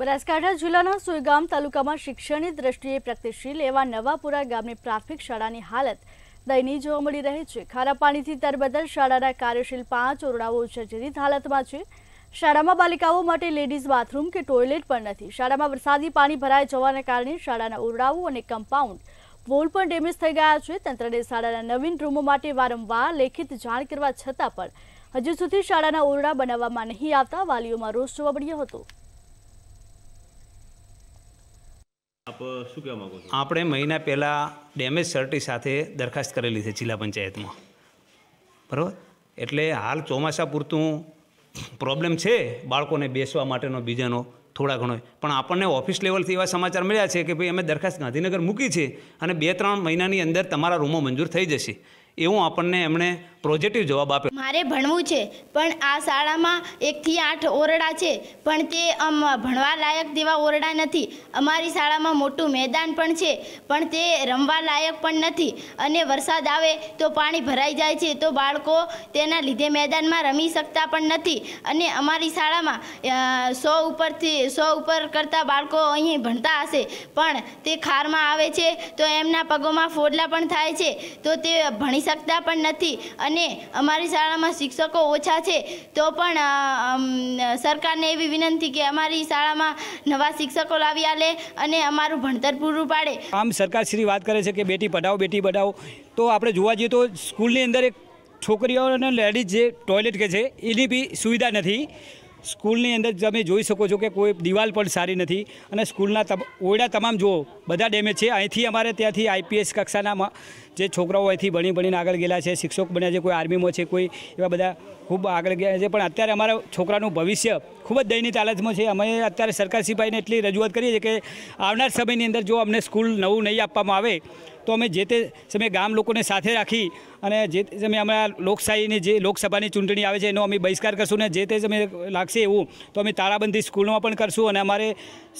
બનાસકાંઠા જિલ્લાના સુઈગામ તાલુકામાં શિક્ષણની દ્રષ્ટિએ પ્રગતિશીલ એવા નવાપુરા ગામની પ્રાથમિક શાળાની હાલત દયનીય જોવા મળી રહે છે ખારા પાણીથી તરબદર શાળાના કાર્યશીલ પાંચ ઓરડાઓ જર્જરિત હાલતમાં છે શાળામાં બાલિકાઓ માટે લેડીઝ બાથરૂમ કે ટોયલેટ પણ નથી શાળામાં વરસાદી પાણી ભરાય જવાના કારણે શાળાના ઓરડાઓ અને કમ્પાઉન્ડ વોલ પણ ડેમેજ થઈ ગયા છે તંત્રને શાળાના નવીન રૂમો માટે વારંવાર લેખિત જાણ કરવા છતાં પણ હજુ સુધી શાળાના ઓરડા બનાવવામાં નહીં આવતા વાલીઓમાં રોષ જોવા મળ્યો હતો આપ શું કહેવા આપણે મહિના પહેલાં ડેમેજ સર્ટી સાથે દરખાસ્ત કરેલી છે જિલ્લા પંચાયતમાં બરાબર એટલે હાલ ચોમાસા પૂરતું પ્રોબ્લેમ છે બાળકોને બેસવા માટેનો બીજાનો થોડા ઘણો પણ આપણને ઓફિસ લેવલથી એવા સમાચાર મળ્યા છે કે ભાઈ અમે દરખાસ્ત ગાંધીનગર મૂકી છે અને બે ત્રણ મહિનાની અંદર તમારા રૂમો મંજૂર થઈ જશે એવું આપણને એમણે પોઝિટિવ જવાબ આપ્યો મારે ભણવું છે પણ આ શાળામાં એકથી આઠ ઓરડા છે પણ તે ભણવા લાયક તેવા ઓરડા નથી અમારી શાળામાં મોટું મેદાન પણ છે પણ તે રમવા લાયક પણ નથી અને વરસાદ આવે તો પાણી ભરાઈ જાય છે તો બાળકો તેના લીધે મેદાનમાં રમી શકતા પણ નથી અને અમારી શાળામાં સો ઉપરથી સો ઉપર કરતાં બાળકો અહીં ભણતા હશે પણ તે ખારમાં આવે છે તો એમના પગોમાં ફોડલા પણ થાય છે તો તે ભણી શકતા પણ નથી અને અમારી શાળામાં શિક્ષકો ઓછા છે તો પણ સરકારને એવી વિનંતી કે અમારી શાળામાં નવા શિક્ષકો લાવી આલે અને અમારું ભણતર પૂરું પાડે આમ સરકારશ્રી વાત કરે છે કે બેટી પઢાઓ બેટી પઢાઓ તો આપણે જોવા જઈએ તો સ્કૂલની અંદર એક છોકરીઓને લેડીઝ જે ટોયલેટ કે છે એની બી સુવિધા નથી સ્કૂલની અંદર તમે જોઈ શકો છો કે કોઈ દિવાલ પણ સારી નથી અને સ્કૂલના ઓરડા તમામ જુઓ બધા ડેમેજ છે અહીંથી અમારે ત્યાંથી આઈપીએસ કક્ષાનામાં જે છોકરાઓ અહીંથી ભણી ભણીને આગળ ગયેલા છે શિક્ષક બન્યા છે કોઈ આર્મીમાં છે કોઈ એવા બધા ખૂબ આગળ ગયા છે પણ અત્યારે અમારા છોકરાનું ભવિષ્ય ખૂબ જ દયનીત હાલતમાં છે અમે અત્યારે સરકાર સિપાહીને એટલી રજૂઆત કરીએ છીએ કે આવનાર સમયની અંદર જો અમને સ્કૂલ નવું નહીં આપવામાં આવે તો અમે જે તે સમયે ગામ લોકોને સાથે રાખી અને જે તે સમયે અમારા લોકશાહીની જે લોકસભાની ચૂંટણી આવે છે એનો અમે બહિષ્કાર કરશું અને જે તે સમયે લાગશે એવું તો અમે તાળાબંધી સ્કૂલમાં પણ કરશું અને અમારે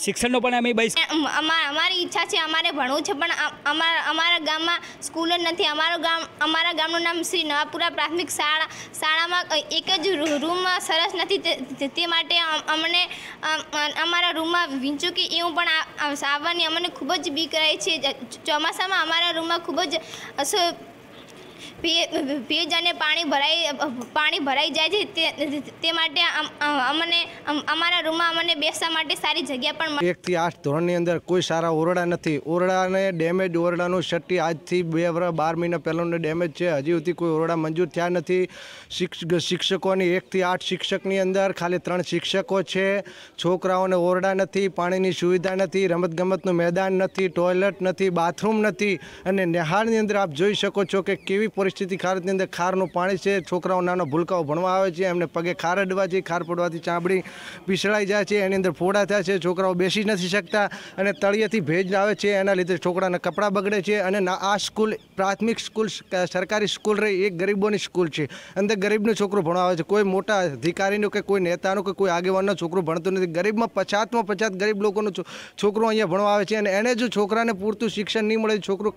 શિક્ષણનો પણ અમે બહિષ્કાર અમારી ઈચ્છા છે અમારે ભણવું છે પણ અમારા અમારા ગામમાં સ્કૂલ સ્કૂલ જ નથી અમારું ગામ અમારા ગામનું નામ શ્રી નવાપુરા પ્રાથમિક શાળા શાળામાં એક જ રૂમમાં સરસ નથી તે માટે અમને અમારા રૂમમાં વિંચુકી એવું પણ આવવાની અમને ખૂબ જ બીક રહે છે ચોમાસામાં અમારા રૂમમાં ખૂબ જ અસર ફ્રીજ અને પાણી ભરાઈ પાણી ભરાઈ જાય છે તે માટે અમને અમારા રૂમમાં અમને બેસવા માટે સારી જગ્યા પણ એકથી આઠ ધોરણની અંદર કોઈ સારા ઓરડા નથી ઓરડાને ડેમેજ ઓરડાનું શટ્ટી આજથી બે વર્ષ બાર મહિના પહેલાંનું ડેમેજ છે હજી સુધી કોઈ ઓરડા મંજૂર થયા નથી શિક્ષકોની એકથી આઠ શિક્ષકની અંદર ખાલી ત્રણ શિક્ષકો છે છોકરાઓને ઓરડા નથી પાણીની સુવિધા નથી રમતગમતનું મેદાન નથી ટોયલેટ નથી બાથરૂમ નથી અને નેહાળની અંદર આપ જોઈ શકો છો કે કેવી પરિસ્થિતિ ખારતની અંદર ખારનું પાણી છે છોકરાઓ નાના ભૂલકાઓ ભણવા આવે છે એમને પગે ખાર અડવા છે ખાર પડવાથી ચામડી પીસળાઈ જાય છે એની અંદર ફોડા થયા છે છોકરાઓ બેસી નથી શકતા અને તળિયેથી ભેજ આવે છે એના લીધે છોકરાના કપડાં બગડે છે અને આ સ્કૂલ પ્રાથમિક સ્કૂલ સરકારી સ્કૂલ રહી એ ગરીબોની સ્કૂલ છે અંદર ગરીબનો છોકરો આવે છે કોઈ મોટા અધિકારીનો કે કોઈ નેતાનું કે કોઈ આગેવાનનો છોકરો ભણતું નથી ગરીબમાં પચાસમાં પછાત ગરીબ લોકોનો છોકરો અહીંયા ભણવા આવે છે અને એને જો છોકરાને પૂરતું શિક્ષણ નહીં મળે છોકરો